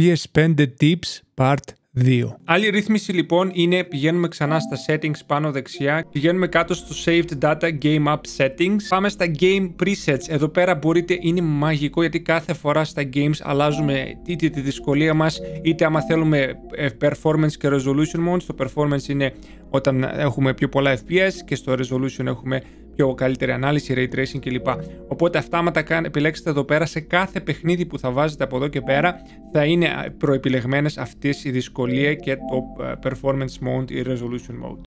PS5 Tips Part 2. Άλλη ρύθμιση λοιπόν είναι πηγαίνουμε ξανά στα settings πάνω δεξιά, πηγαίνουμε κάτω στο saved data game app settings, πάμε στα game presets, εδώ πέρα μπορείτε, είναι μαγικό γιατί κάθε φορά στα games αλλάζουμε είτε τη δυσκολία μας, είτε άμα θέλουμε ε, performance και resolution mode, στο performance είναι όταν έχουμε πιο πολλά FPS και στο resolution έχουμε πιο καλύτερη ανάλυση, ray tracing κλπ. Οπότε αυτάματα επιλέξετε εδώ πέρα σε κάθε παιχνίδι που θα βάζετε από εδώ και πέρα θα είναι προεπιλεγμένες αυτές η δυσκολία και το ε, performance mode ή resolution mode.